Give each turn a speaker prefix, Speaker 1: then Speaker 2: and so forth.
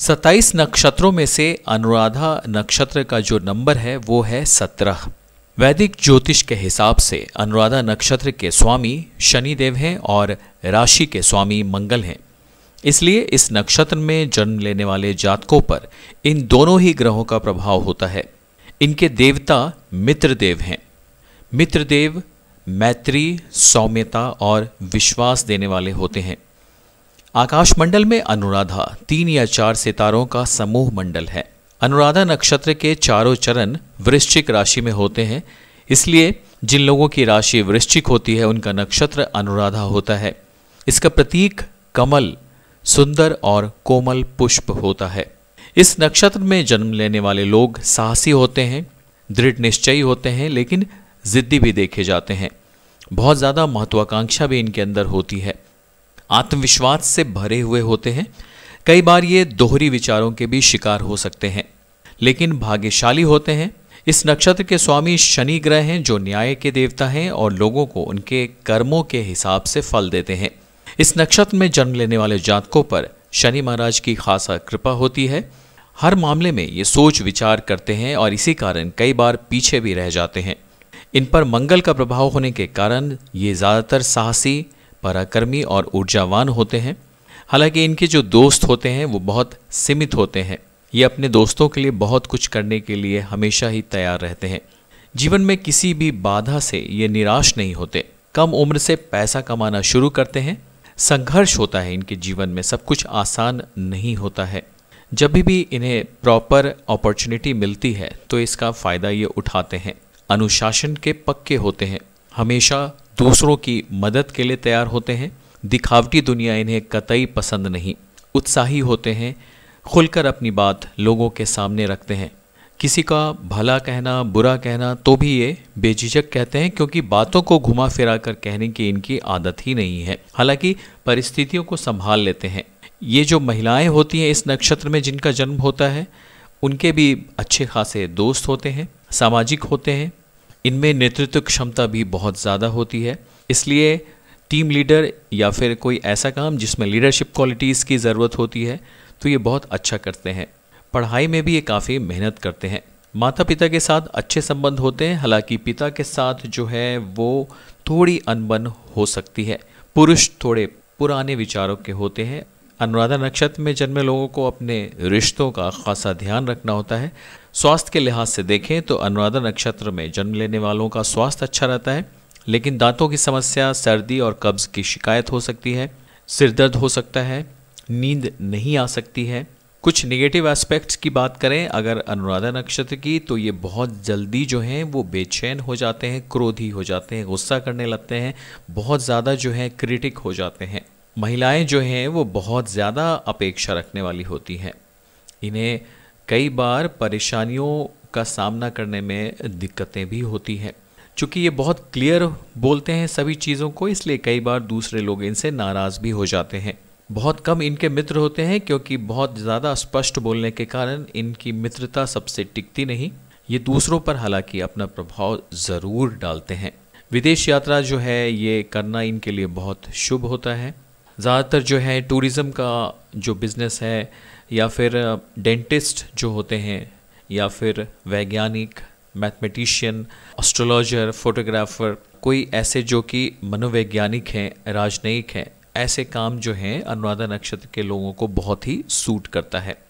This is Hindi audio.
Speaker 1: सत्ताईस नक्षत्रों में से अनुराधा नक्षत्र का जो नंबर है वो है सत्रह वैदिक ज्योतिष के हिसाब से अनुराधा नक्षत्र के स्वामी शनिदेव हैं और राशि के स्वामी मंगल हैं इसलिए इस नक्षत्र में जन्म लेने वाले जातकों पर इन दोनों ही ग्रहों का प्रभाव होता है इनके देवता मित्रदेव हैं मित्रदेव मैत्री सौम्यता और विश्वास देने वाले होते हैं आकाशमंडल में अनुराधा तीन या चार सितारों का समूह मंडल है अनुराधा नक्षत्र के चारों चरण वृश्चिक राशि में होते हैं इसलिए जिन लोगों की राशि वृश्चिक होती है उनका नक्षत्र अनुराधा होता है इसका प्रतीक कमल सुंदर और कोमल पुष्प होता है इस नक्षत्र में जन्म लेने वाले लोग साहसी होते हैं दृढ़ निश्चयी होते हैं लेकिन जिद्दी भी देखे जाते हैं बहुत ज़्यादा महत्वाकांक्षा भी इनके अंदर होती है आत्मविश्वास से भरे हुए होते हैं कई बार ये दोहरी विचारों के भी शिकार हो सकते हैं लेकिन भाग्यशाली होते हैं इस नक्षत्र के स्वामी शनि ग्रह हैं जो न्याय के देवता हैं और लोगों को उनके कर्मों के हिसाब से फल देते हैं इस नक्षत्र में जन्म लेने वाले जातकों पर शनि महाराज की खासा कृपा होती है हर मामले में ये सोच विचार करते हैं और इसी कारण कई बार पीछे भी रह जाते हैं इन पर मंगल का प्रभाव होने के कारण ये ज़्यादातर साहसी पराक्रमी और ऊर्जावान होते हैं हालांकि इनके जो दोस्त होते हैं वो बहुत सीमित होते हैं ये अपने दोस्तों के लिए बहुत कुछ करने के लिए हमेशा ही तैयार रहते हैं जीवन में किसी भी बाधा से ये निराश नहीं होते कम उम्र से पैसा कमाना शुरू करते हैं संघर्ष होता है इनके जीवन में सब कुछ आसान नहीं होता है जब भी इन्हें प्रॉपर अपॉर्चुनिटी मिलती है तो इसका फ़ायदा ये उठाते हैं अनुशासन के पक्के होते हैं हमेशा दूसरों की मदद के लिए तैयार होते हैं दिखावटी दुनिया इन्हें कतई पसंद नहीं उत्साही होते हैं खुलकर अपनी बात लोगों के सामने रखते हैं किसी का भला कहना बुरा कहना तो भी ये बेझिझक कहते हैं क्योंकि बातों को घुमा फिरा कर कहने की इनकी आदत ही नहीं है हालांकि परिस्थितियों को संभाल लेते हैं ये जो महिलाएं होती हैं इस नक्षत्र में जिनका जन्म होता है उनके भी अच्छे खासे दोस्त होते हैं सामाजिक होते हैं इनमें नेतृत्व क्षमता भी बहुत ज़्यादा होती है इसलिए टीम लीडर या फिर कोई ऐसा काम जिसमें लीडरशिप क्वालिटीज़ की ज़रूरत होती है तो ये बहुत अच्छा करते हैं पढ़ाई में भी ये काफ़ी मेहनत करते हैं माता पिता के साथ अच्छे संबंध होते हैं हालांकि पिता के साथ जो है वो थोड़ी अनबन हो सकती है पुरुष थोड़े पुराने विचारों के होते हैं अनुराधा नक्षत्र में जन्मे लोगों को अपने रिश्तों का खासा ध्यान रखना होता है स्वास्थ्य के लिहाज से देखें तो अनुराधा नक्षत्र में जन्म लेने वालों का स्वास्थ्य अच्छा रहता है लेकिन दांतों की समस्या सर्दी और कब्ज की शिकायत हो सकती है सिर दर्द हो सकता है नींद नहीं आ सकती है कुछ निगेटिव एस्पेक्ट्स की बात करें अगर अनुराधा नक्षत्र की तो ये बहुत जल्दी जो हैं वो बेचैन हो जाते हैं क्रोधी हो जाते हैं गुस्सा करने लगते हैं बहुत ज़्यादा जो है क्रिटिक हो जाते हैं महिलाएं जो हैं वो बहुत ज़्यादा अपेक्षा रखने वाली होती हैं इन्हें कई बार परेशानियों का सामना करने में दिक्कतें भी होती हैं चूँकि ये बहुत क्लियर बोलते हैं सभी चीज़ों को इसलिए कई बार दूसरे लोग इनसे नाराज़ भी हो जाते हैं बहुत कम इनके मित्र होते हैं क्योंकि बहुत ज़्यादा स्पष्ट बोलने के कारण इनकी मित्रता सबसे टिकती नहीं ये दूसरों पर हालांकि अपना प्रभाव ज़रूर डालते हैं विदेश यात्रा जो है ये करना इनके लिए बहुत शुभ होता है ज़्यादातर जो है टूरिज़म का जो बिज़नेस है या फिर डेंटिस्ट जो होते हैं या फिर वैज्ञानिक मैथमेटिशियन ऑस्ट्रोलॉजर फोटोग्राफ़र कोई ऐसे जो कि मनोवैज्ञानिक हैं राजनयिक हैं ऐसे काम जो हैं अनुराधा नक्षत्र के लोगों को बहुत ही सूट करता है